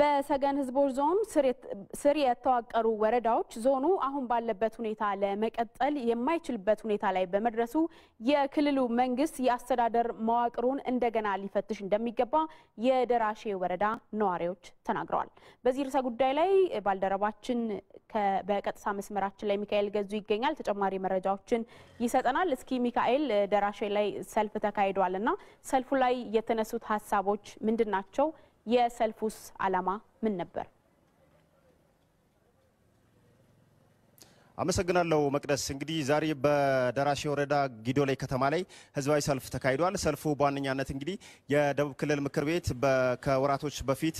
በሰገን ህዝቦች ዞን ስር የተዋቀሩ ወረዳዎች ዞኑ አሁን ባለበት ሁኔታ ለመቀጠል የማይችልበት ሁኔታ ላይ በመድረሱ የክልሉ መንግስት የአስተዳደር መዋቅሩን እንደገና ሊፈትሽ እንደሚገባ የደራሼ ወረዳ ነዋሪዎች ተናግረዋል። በዚህ ርዕሰ ጉዳይ ላይ ባልደረባችን በቀጥታ መስመራችን ላይ ሚካኤል ገዙ ይገኛል። ተጨማሪ መረጃዎችን ይሰጠናል። እስኪ ሚካኤል፣ ደራሼ ላይ ሰልፍ ተካሂዷል እና ሰልፉ ላይ የተነሱት ሀሳቦች ምንድን ናቸው? የሰልፉስ ዓላማ ምን ነበር? አመሰግናለሁ መቅደስ። እንግዲህ ዛሬ በደራሼ ወረዳ ጊዶሌ ከተማ ላይ ህዝባዊ ሰልፍ ተካሂዷል። ሰልፉ በዋነኛነት እንግዲህ የደቡብ ክልል ምክር ቤት ከወራቶች በፊት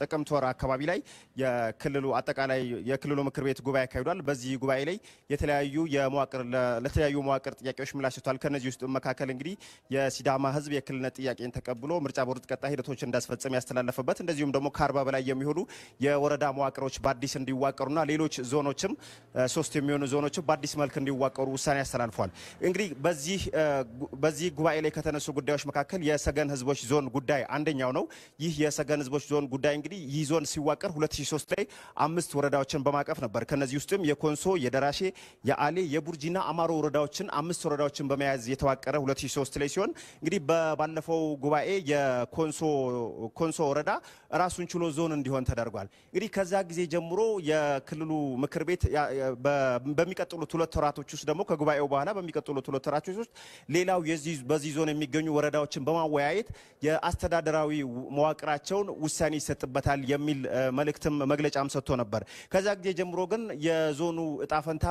ጥቅምት ወር አካባቢ ላይ የክልሉ አጠቃላይ የክልሉ ምክር ቤት ጉባኤ አካሂዷል። በዚህ ጉባኤ ላይ የተለያዩ የመዋቅር ለተለያዩ መዋቅር ጥያቄዎች ምላሽ ሰጥቷል። ከነዚህ ውስጥ መካከል እንግዲህ የሲዳማ ህዝብ የክልልነት ጥያቄን ተቀብሎ ምርጫ ቦርድ ቀጣይ ሂደቶች እንዳስፈጸም ያስተላለፈበት እንደዚሁም ደግሞ ከአርባ በላይ የሚሆኑ የወረዳ መዋቅሮች በአዲስ እንዲዋቀሩና ሌሎች ዞኖችም ሶስት ሶስት የሚሆኑ ዞኖችን በአዲስ መልክ እንዲዋቀሩ ውሳኔ አስተላልፏል። እንግዲህ በዚህ ጉባኤ ላይ ከተነሱ ጉዳዮች መካከል የሰገን ህዝቦች ዞን ጉዳይ አንደኛው ነው። ይህ የሰገን ህዝቦች ዞን ጉዳይ እንግዲህ ይህ ዞን ሲዋቀር 2003 ላይ አምስት ወረዳዎችን በማቀፍ ነበር። ከነዚህ ውስጥም የኮንሶ፣ የደራሼ፣ የአሌ፣ የቡርጂና አማሮ ወረዳዎችን አምስት ወረዳዎችን በመያዝ የተዋቀረ 2003 ላይ ሲሆን እንግዲህ በባለፈው ጉባኤ የኮንሶ ወረዳ ራሱን ችሎ ዞን እንዲሆን ተደርጓል። እንግዲህ ከዛ ጊዜ ጀምሮ የክልሉ ምክር ቤት በሚቀጥሉት ሁለት ወራቶች ውስጥ ደግሞ ከጉባኤው በኋላ በሚቀጥሉት ሁለት ወራቶች ውስጥ ሌላው በዚህ ዞን የሚገኙ ወረዳዎችን በማወያየት የአስተዳደራዊ መዋቅራቸውን ውሳኔ ይሰጥበታል የሚል መልእክትም መግለጫም ሰጥቶ ነበር። ከዛ ጊዜ ጀምሮ ግን የዞኑ እጣፈንታ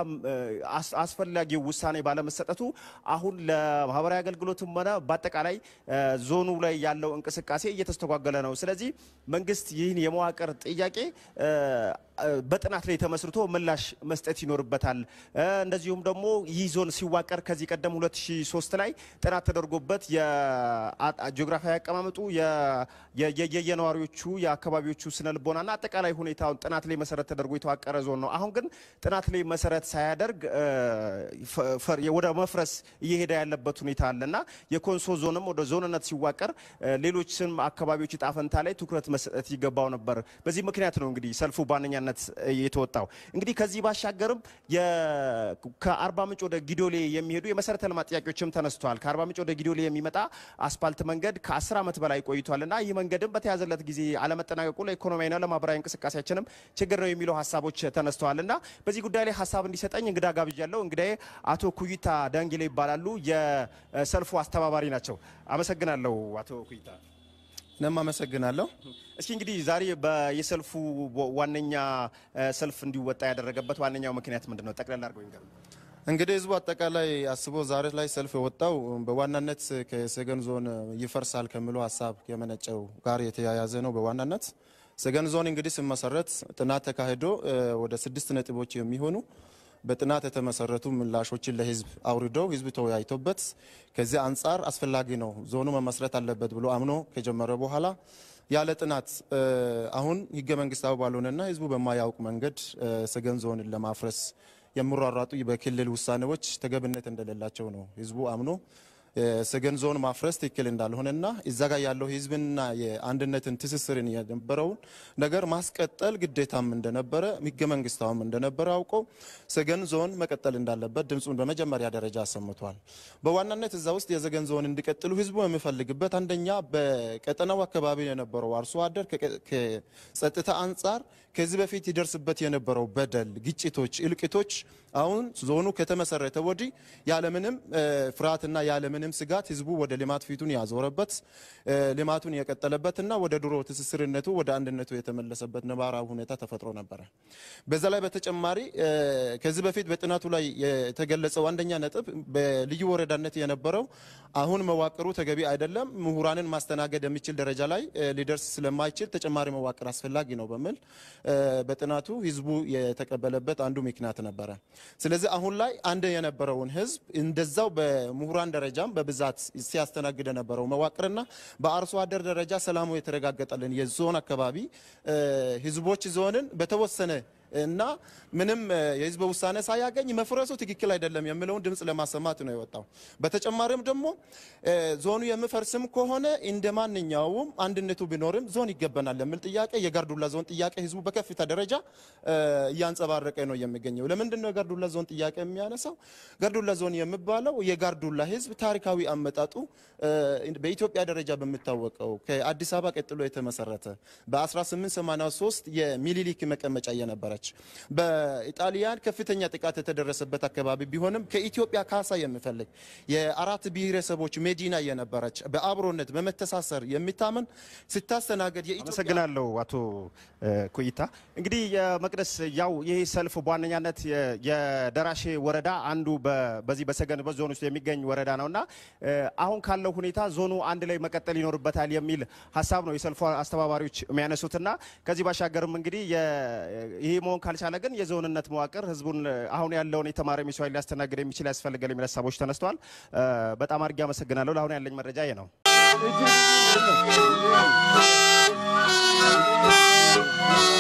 አስፈላጊ ውሳኔ ባለመሰጠቱ አሁን ለማህበራዊ አገልግሎትም ሆነ በአጠቃላይ ዞኑ ላይ ያለው እንቅስቃሴ እየተስተጓገለ ነው። ስለዚህ መንግስት ይህን የመዋቅር ጥያቄ በጥናት ላይ ተመስርቶ ምላሽ መስጠት ይኖርበታል። እንደዚሁም ደግሞ ይህ ዞን ሲዋቀር ከዚህ ቀደም 2003 ላይ ጥናት ተደርጎበት ጂኦግራፊያዊ አቀማመጡ የየነዋሪዎቹ የአካባቢዎቹ ስነ ና አጠቃላይ ሁኔታውን ጥናት ላይ መሰረት ተደርጎ የተዋቀረ ዞን ነው። አሁን ግን ጥናት ላይ መሰረት ሳያደርግ ወደ መፍረስ እየሄደ ያለበት ሁኔታ አለ የኮንሶ ዞንም ወደ ዞንነት ሲዋቀር ሌሎችም አካባቢዎች እጣ ፈንታ ላይ ትኩረት መስጠት ይገባው ነበር። በዚህ ምክንያት ነው እንግዲህ ሰልፉ በዋነኛነት ነት የተወጣው። እንግዲህ ከዚህ ባሻገርም ከአርባ ምንጭ ወደ ጊዶሌ የሚሄዱ የመሰረተ ልማት ጥያቄዎችም ተነስተዋል። ከአርባ ምንጭ ወደ ጊዶሌ የሚመጣ አስፓልት መንገድ ከአስር ዓመት በላይ ቆይቷል እና ይህ መንገድም በተያዘለት ጊዜ አለመጠናቀቁ ለኢኮኖሚያዊና ለማህበራዊ እንቅስቃሴያችንም ችግር ነው የሚለው ሀሳቦች ተነስተዋል እና በዚህ ጉዳይ ላይ ሀሳብ እንዲሰጠኝ እንግዳ ጋብዣለሁ። እንግዳዬ አቶ ኩይታ ዳንጌላ ይባላሉ። የሰልፉ አስተባባሪ ናቸው። አመሰግናለሁ አቶ ኩይታ። ነማ አመሰግናለሁ። እስኪ እንግዲህ ዛሬ የሰልፉ ዋነኛ ሰልፍ እንዲወጣ ያደረገበት ዋነኛው ምክንያት ምንድን ነው? ጠቅላላ አድርገው ይንገሩ። እንግዲህ ህዝቡ አጠቃላይ አስቦ ዛሬ ላይ ሰልፍ የወጣው በዋናነት ከሰገን ዞን ይፈርሳል ከሚለው ሀሳብ የመነጨው ጋር የተያያዘ ነው። በዋናነት ሰገን ዞን እንግዲህ ስመሰረት ጥናት ተካሂዶ ወደ ስድስት ነጥቦች የሚሆኑ በጥናት የተመሰረቱ ምላሾችን ለህዝብ አውርዶ ህዝብ ተወያይቶበት ከዚህ አንጻር አስፈላጊ ነው ዞኑ መመስረት አለበት ብሎ አምኖ ከጀመረ በኋላ ያለ ጥናት አሁን ህገ መንግስታዊ ባልሆነና ህዝቡ በማያውቅ መንገድ ሰገን ዞንን ለማፍረስ የሚሯሯጡ በክልል ውሳኔዎች ተገብነት እንደሌላቸው ነው ህዝቡ አምኖ የሰገን ዞን ማፍረስ ትክክል እንዳልሆነና እዛ ጋር ያለው ህዝብና የአንድነትን ትስስርን የነበረውን ነገር ማስቀጠል ግዴታም እንደነበረ ህገ መንግስታውም እንደነበረ አውቆ ሰገን ዞን መቀጠል እንዳለበት ድምፁን በመጀመሪያ ደረጃ አሰምቷል። በዋናነት እዛ ውስጥ የሰገን ዞን እንዲቀጥሉ ህዝቡ የሚፈልግበት አንደኛ በቀጠናው አካባቢ የነበረው አርሶ አደር ከጸጥታ አንጻር ከዚህ በፊት ይደርስበት የነበረው በደል፣ ግጭቶች፣ እልቂቶች አሁን ዞኑ ከተመሰረተ ወዲህ ያለምንም ፍርሃትና ያለምንም ስጋት ህዝቡ ወደ ልማት ፊቱን ያዞረበት ልማቱን የቀጠለበትና ወደ ድሮ ትስስርነቱ ወደ አንድነቱ የተመለሰበት ነባራዊ ሁኔታ ተፈጥሮ ነበረ። በዛ ላይ በተጨማሪ ከዚህ በፊት በጥናቱ ላይ የተገለጸው አንደኛ ነጥብ በልዩ ወረዳነት የነበረው አሁን መዋቅሩ ተገቢ አይደለም፣ ምሁራንን ማስተናገድ የሚችል ደረጃ ላይ ሊደርስ ስለማይችል ተጨማሪ መዋቅር አስፈላጊ ነው በሚል በጥናቱ ህዝቡ የተቀበለበት አንዱ ምክንያት ነበረ። ስለዚህ አሁን ላይ አንድ የነበረውን ህዝብ እንደዛው በምሁራን ደረጃም በብዛት ሲያስተናግድ የነበረው መዋቅርና በአርሶ አደር ደረጃ ሰላሙ የተረጋገጠልን የዞን አካባቢ ህዝቦች ዞንን በተወሰነ እና ምንም የህዝብ ውሳኔ ሳያገኝ መፍረሱ ትክክል አይደለም የሚለውን ድምፅ ለማሰማት ነው የወጣው። በተጨማሪም ደግሞ ዞኑ የምፈርስም ከሆነ እንደ ማንኛውም አንድነቱ ቢኖርም ዞን ይገባናል የሚል ጥያቄ የጋርዱላ ዞን ጥያቄ ህዝቡ በከፍታ ደረጃ እያንጸባረቀ ነው የሚገኘው። ለምንድን ነው የጋርዱላ ዞን ጥያቄ የሚያነሳው? ጋርዱላ ዞን የሚባለው የጋርዱላ ህዝብ ታሪካዊ አመጣጡ በኢትዮጵያ ደረጃ በሚታወቀው ከአዲስ አበባ ቀጥሎ የተመሰረተ በ1883 የሚኒሊክ መቀመጫ እየነበረ ነበረች። በኢጣሊያን ከፍተኛ ጥቃት የተደረሰበት አካባቢ ቢሆንም ከኢትዮጵያ ካሳ የምፈልግ የአራት ብሔረሰቦች መዲና የነበረች በአብሮነት በመተሳሰር የሚታመን ስታስተናገድ አመሰግናለሁ። አቶ ኩይታ እንግዲህ የመቅደስ ያው ይህ ሰልፍ በዋነኛነት የደራሼ ወረዳ አንዱ በዚህ በሰገን በዞን ውስጥ የሚገኝ ወረዳ ነውና አሁን ካለው ሁኔታ ዞኑ አንድ ላይ መቀጠል ይኖርበታል የሚል ሀሳብ ነው የሰልፉ አስተባባሪዎች የሚያነሱትና ከዚህ ባሻገርም እንግዲህ ይሄ መሆን ካልቻለ ግን የዞንነት መዋቅር ህዝቡን አሁን ያለውን የተማሪ ሚስዋይ ሊያስተናግድ የሚችል ያስፈልጋል የሚል ሀሳቦች ተነስተዋል። በጣም አድርጌ አመሰግናለሁ። ለአሁን ያለኝ መረጃ ይሄ ነው። Thank you.